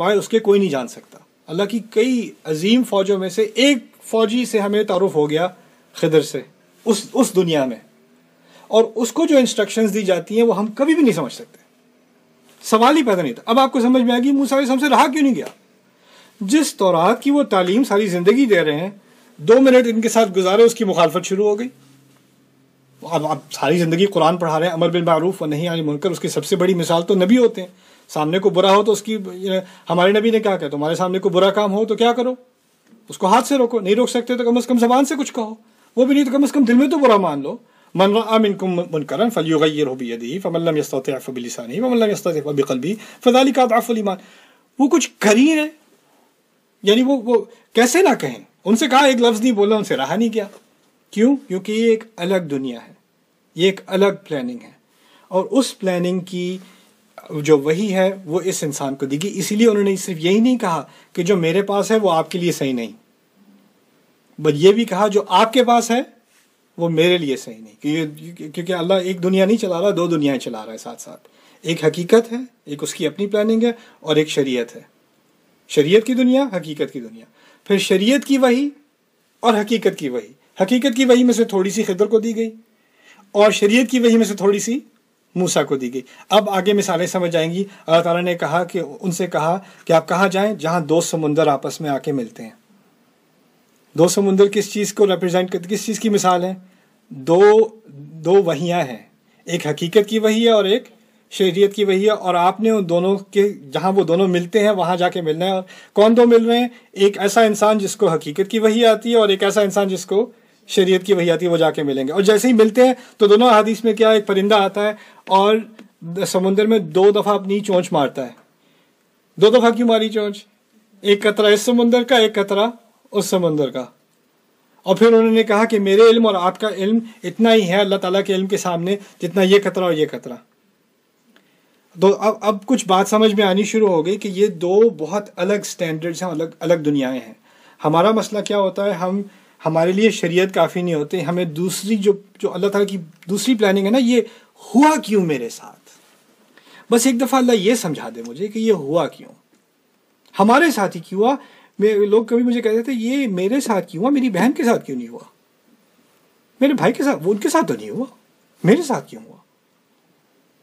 मगर उसके कोई नहीं जान सकता अल्लाह की कई अजीम फौजों में से एक फौजी से हमें तारुफ हो गया खिदर से उस उस दुनिया में और उसको जो इंस्ट्रक्शंस दी जाती हैं वो हम कभी भी नहीं समझ सकते सवाल ही पैदा नहीं था अब आपको समझ में आएगी मूसा हमसे रहा क्यों नहीं गया जिस तौरात की वो तालीम सारी जिंदगी दे रहे हैं दो मिनट इनके साथ गुजारे उसकी मुखालफत शुरू हो गई अब आप सारी ज़िंदगी कुरान पढ़ा रहे हैं अमर बिन मारूफ और नहीं आने मुनकर उसकी सबसे बड़ी मिसाल तो नबी होते हैं सामने को बुरा हो तो उसकी हमारे नबी ने क्या कहा तुम्हारे सामने को बुरा काम हो तो क्या करो उसको हाथ से रोको नहीं रोक सकते तो कम अज कम जबान से कुछ कहो वो भी नहीं तो कम अज कम दिल में तो बुरा मान लो मन अमिनकुम मुनकरन फलयुगैर बियदिही फमल्लम यस्ततअ फबिलिसानी वमल्लम यस्ततअ बिकल्बी फजालिका अफुल ईमान वो कुछ कर ही रहे यानी वो वो कैसे ना कहें उनसे कहा एक लफ्ज़ नहीं बोला उनसे रहा नहीं गया क्यों क्योंकि ये एक अलग दुनिया है ये एक अलग प्लानिंग है और उस प्लानिंग की जो वही है वो इस इंसान को दी गई इसीलिए उन्होंने सिर्फ यही नहीं कहा कि जो मेरे पास है वो आपके लिए सही नहीं बट ये भी कहा जो आपके पास है वो मेरे लिए सही नहीं क्योंकि अल्लाह एक दुनिया नहीं चला रहा दो दुनियाएं चला रहा है साथ साथ एक हकीकत है एक उसकी अपनी प्लानिंग है और एक शरीयत है शरीयत की दुनिया हकीकत की दुनिया फिर शरीयत की वही और हकीकत की वही हकीकत की वही में से थोड़ी सी खिदर को दी गई और शरीयत की वही में से थोड़ी सी मूसा को दी गई अब आगे मिसालें समझ आएंगी अल्लाह ताला ने कहा कि उनसे कहा कि आप कहाँ जाएं जहां दो समुंदर आपस में आके मिलते हैं दो समुंदर किस चीज़ को रिप्रेजेंट करते किस चीज़ की मिसाल है दो दो वहियां हैं एक हकीकत की वही है और एक शरीयत की वही है और आपने उन दोनों के जहां वो दोनों मिलते हैं वहां जाके मिलना है और कौन दो मिल रहे हैं एक ऐसा इंसान जिसको हकीकत की वही आती है और एक ऐसा इंसान जिसको शरीयत की वही आती है वो जाके मिलेंगे और जैसे ही मिलते हैं तो दोनों हदीस में क्या एक परिंदा आता है और समुंदर में दो दफ़ा अपनी चोंच मारता है दो दफ़ा क्यों मारी चोंच एक कतरा इस समुंदर का एक कतरा उस समुंदर का और फिर उन्होंने कहा कि मेरे इल्म और आपका इल्म इतना ही है अल्लाह ताला के इल्म के सामने जितना ये कतरा और ये कतरा तो अब अब कुछ बात समझ में आनी शुरू हो गई कि ये दो बहुत अलग स्टैंडर्ड्स हैं अलग अलग दुनियाएं हैं हमारा मसला क्या होता है हम हमारे लिए शरीयत काफ़ी नहीं होती हमें दूसरी जो जो अल्लाह ताला की दूसरी प्लानिंग है ना ये हुआ क्यों मेरे साथ बस एक दफ़ा अल्लाह ये समझा दे मुझे कि ये हुआ क्यों हमारे साथ ही क्यों हुआ मेरे लोग कभी मुझे कहते थे ये मेरे साथ क्यों हुआ मेरी बहन के साथ क्यों नहीं हुआ मेरे भाई के साथ वो उनके साथ तो नहीं हुआ मेरे साथ क्यों हुआ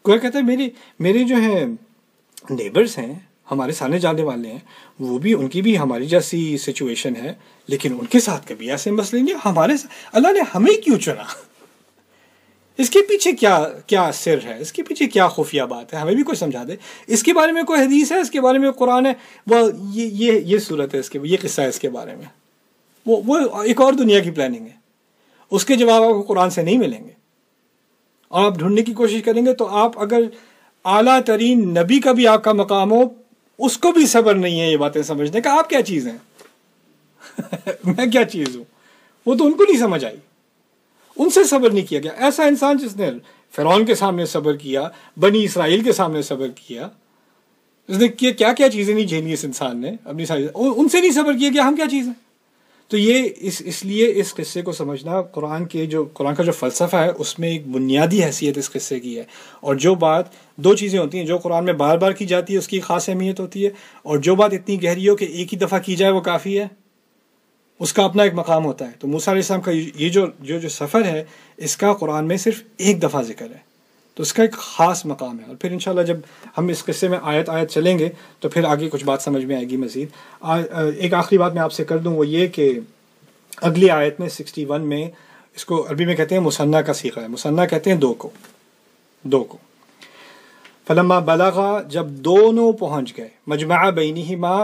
कोई कहता है मेरे मेरे जो हैं नेबर्स हैं हमारे सामने जाने वाले हैं वो भी उनकी भी हमारी जैसी सिचुएशन है लेकिन उनके साथ कभी ऐसे मसले नहीं हमारे अल्लाह ने हमें क्यों चुना इसके पीछे क्या क्या सिर है इसके पीछे क्या खुफिया बात है हमें भी कुछ समझा दे इसके बारे में कोई हदीस है इसके बारे में कुरान है वह ये ये ये सूरत है इसके ये किस्सा है इसके बारे में वो वो एक और दुनिया की प्लानिंग है उसके जवाब आपको कुरान से नहीं मिलेंगे और आप ढूंढने की कोशिश करेंगे तो आप अगर आला तरीन नबी का भी आपका मकाम हो उसको भी सब्र नहीं है ये बातें समझने का आप क्या चीज़ हैं मैं क्या चीज़ हूं वो तो उनको नहीं समझ आई उनसे सब्र नहीं किया गया ऐसा इंसान जिसने फिरौन के सामने सब्र किया बनी इसराइल के सामने सब्र किया उसने क्या क्या चीज़ें नहीं झेली इस इंसान ने अपनी सारी उनसे नहीं सब्र किया गया हम क्या चीज़ है तो ये इस इसलिए इस किस्से को समझना कुरान के जो कुरान का जो फ़लसफ़ा है उसमें एक बुनियादी हैसियत इस किस्से की है और जो बात दो चीज़ें होती हैं जो कुरान में बार बार की जाती है उसकी ख़ास अहमियत होती है और जो बात इतनी गहरी हो कि एक ही दफ़ा की जाए वो काफ़ी है उसका अपना एक मकाम होता है तो मूसा का ये जो जो जो सफ़र है इसका कुरान में सिर्फ एक दफ़ा जिक्र है तो इसका एक ख़ास मकाम है और फिर इन जब हम इस किस्से में आयत आयत चलेंगे तो फिर आगे कुछ बात समझ में आएगी मज़ीद एक आखिरी बात मैं आपसे कर दूँ वो ये कि अगली आयत में सिक्सटी वन में इसको अरबी में कहते हैं मुसन्ना का सीखा है मुसन्ना कहते हैं दो को दो को फलमा बलागा जब दोनों पहुंच गए मजमा बैनी ही माँ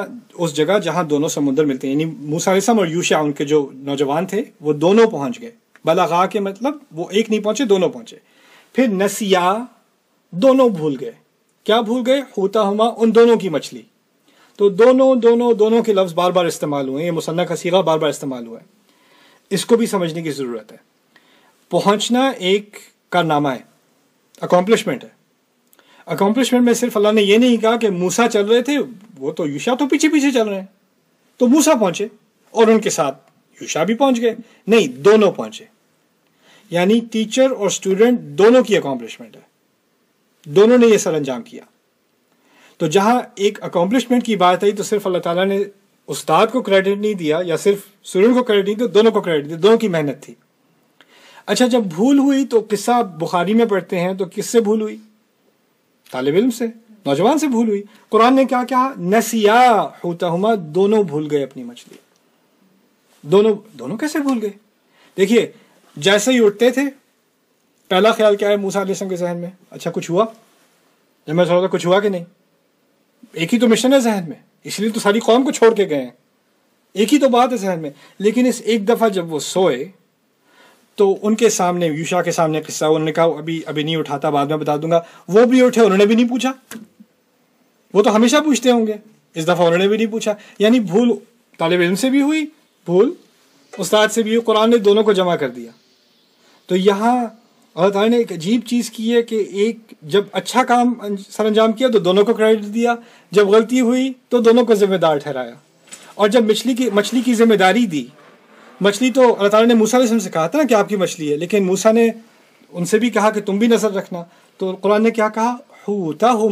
उस जगह जहाँ दोनों समुद्र मिलते हैं यानी मूसा और यूशा उनके जो नौजवान थे वो दोनों पहुंच गए बलागा के मतलब वो एक नहीं पहुंचे दोनों पहुंचे फिर नसिया दोनों भूल गए क्या भूल गए होता हुआ उन दोनों की मछली तो दोनों दोनों दोनों के लफ्ज बार बार इस्तेमाल हुए ये मुसन्ना का सीगा बार बार इस्तेमाल हुआ है इसको भी समझने की ज़रूरत है पहुंचना एक कारनामा है अकॉम्प्लिशमेंट है अकॉम्प्लिशमेंट में सिर्फ अल्लाह ने यह नहीं कहा कि मूसा चल रहे थे वो तो यूशा तो पीछे पीछे चल रहे हैं तो मूसा पहुंचे और उनके साथ यूशा भी पहुंच गए नहीं दोनों पहुंचे यानी टीचर और स्टूडेंट दोनों की अकॉम्प्लिशमेंट है दोनों ने यह सर अंजाम किया तो जहां एक अकॉम्प्लिशमेंट की बात आई तो सिर्फ अल्लाह ताला ने उस्ताद को क्रेडिट नहीं दिया या सिर्फ स्टूडेंट को क्रेडिट नहीं दिया तो दोनों को क्रेडिट दिया दोनों की मेहनत थी अच्छा जब भूल हुई तो किस्सा बुखारी में पढ़ते हैं तो किससे भूल हुई तालब इम से नौजवान से भूल हुई कुरान ने क्या कहा नसिया होता हुआ दोनों भूल गए अपनी मछली दोनों दोनों कैसे भूल गए देखिए जैसे ही उठते थे पहला ख्याल क्या है मूसा अलीसम के जहन में अच्छा कुछ हुआ जब मैं सोचा कुछ हुआ कि नहीं एक ही तो मिशन है जहन में इसलिए तो सारी कौम को छोड़ के गए हैं एक ही तो बात है जहन में लेकिन इस एक दफ़ा जब वो सोए तो उनके सामने यूशा के सामने किस्सा उन्होंने कहा अभी अभी नहीं उठाता बाद में बता दूंगा वो भी उठे उन्होंने भी नहीं पूछा वो तो हमेशा पूछते होंगे इस दफ़ा उन्होंने भी नहीं पूछा यानी भूल तालब इम से भी हुई भूल उस्ताद से भी हुई कुरान ने दोनों को जमा कर दिया तो यहाँ अल्लाह तारा ने एक अजीब चीज़ की है कि एक जब अच्छा काम सर अंजाम किया तो दोनों को क्रेडिट दिया जब गलती हुई तो दोनों को जिम्मेदार ठहराया और जब मछली की मछली की जिम्मेदारी दी मछली तो अल्लाह तारा ने मूसा से कहा था ना कि आपकी मछली है लेकिन मूसा ने उनसे भी कहा कि तुम भी नज़र रखना तो कुरान ने क्या कहा होता हो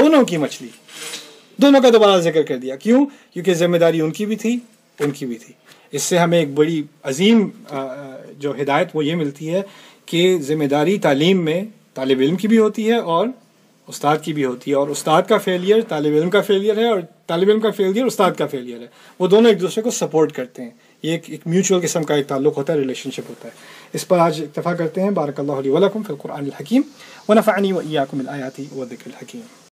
दोनों की मछली दोनों का दोबारा जिक्र कर दिया क्यों क्योंकि जिम्मेदारी उनकी भी थी उनकी भी थी इससे हमें एक बड़ी अजीम जो हिदायत वो ये मिलती है कि ज़िम्मेदारी तालीम में तालब इम की भी होती है और उस्ताद की भी होती है और उस्ताद का फेलियर तालब इम का फेलियर है और तालब इम का फेलियर उस्ताद का फेलियर है वो दोनों एक दूसरे को सपोर्ट करते हैं ये एक, एक म्यूचुअल किस्म का एक ताल्लुक होता है रिलेशनशिप होता है इस पर आज इतफ़ा करते हैं बारक फिलकुर हकीम वनफ़ानी वाकुम आयाती वकीम हकीम